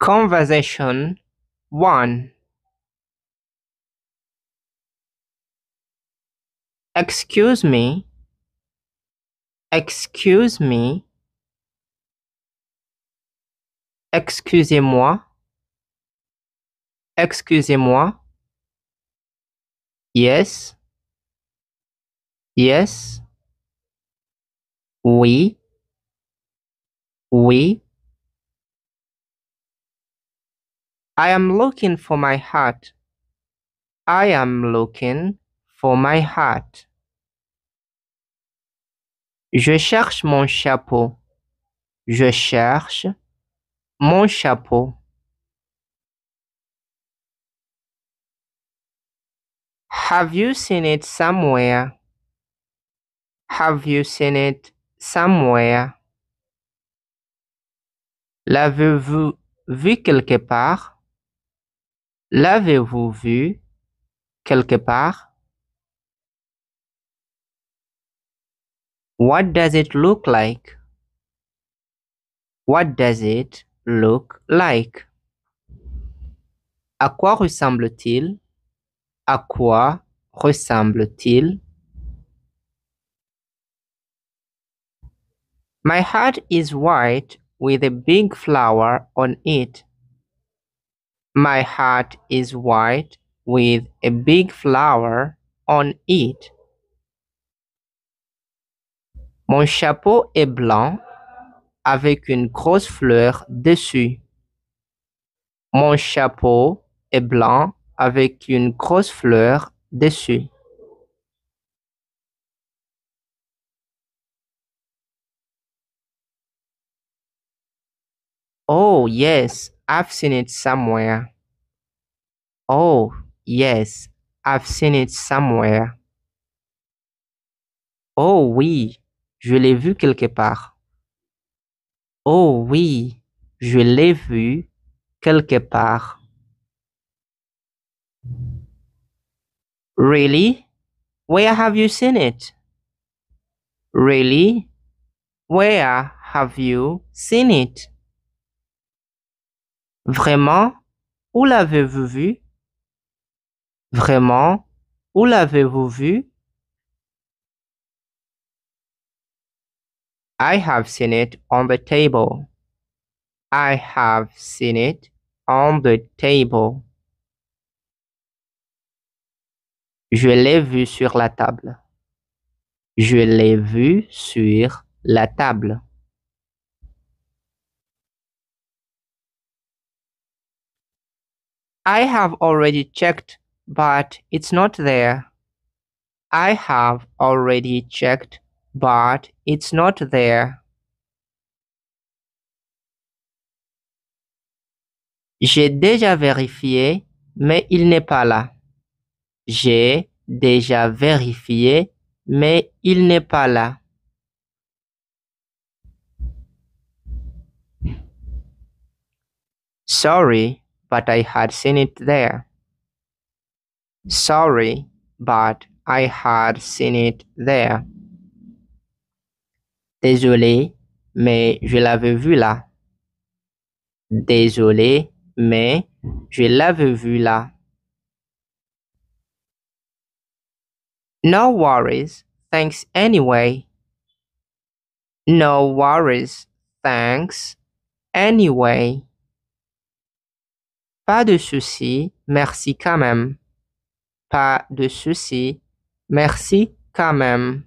Conversation 1 Excuse me. Excuse me. Excusez-moi. Excusez-moi. Yes. Yes. Oui. Oui. I am looking for my hat. I am looking for my hat. Je cherche mon chapeau. Je cherche mon chapeau. Have you seen it somewhere? Have you seen it somewhere? L'avez-vous vu quelque part? L'avez-vous vu quelque part? What does it look like? What does it look like? À quoi ressemble-t-il? À quoi ressemble-t-il? My hat is white with a big flower on it. My hat is white with a big flower on it. Mon chapeau est blanc avec une grosse fleur dessus. Mon chapeau est blanc avec une grosse fleur dessus. Oh, yes, I've seen it somewhere. Oh, yes, I've seen it somewhere. Oh oui, je l'ai vu quelque part. Oh oui, je l'ai vu quelque part. Really? Where have you seen it? Really? Where have you seen it? Vraiment, où l'avez-vous vu? Vraiment, où l'avez-vous vu? I have seen it on the table. I have seen it on the table. Je l'ai vu sur la table. Je l'ai vu sur la table. I have already checked, but it's not there. I have already checked, but it's not there. J'ai déjà vérifié, mais il n'est pas là. J'ai déjà vérifié, mais il n'est pas là. Sorry, but I had seen it there. Sorry, but I had seen it there. Désolé, mais je l'avais vu là. Désolé, mais je l'avais vu là. No worries, thanks anyway. No worries, thanks anyway. Pas de souci, merci quand même. Pas de souci, merci quand même.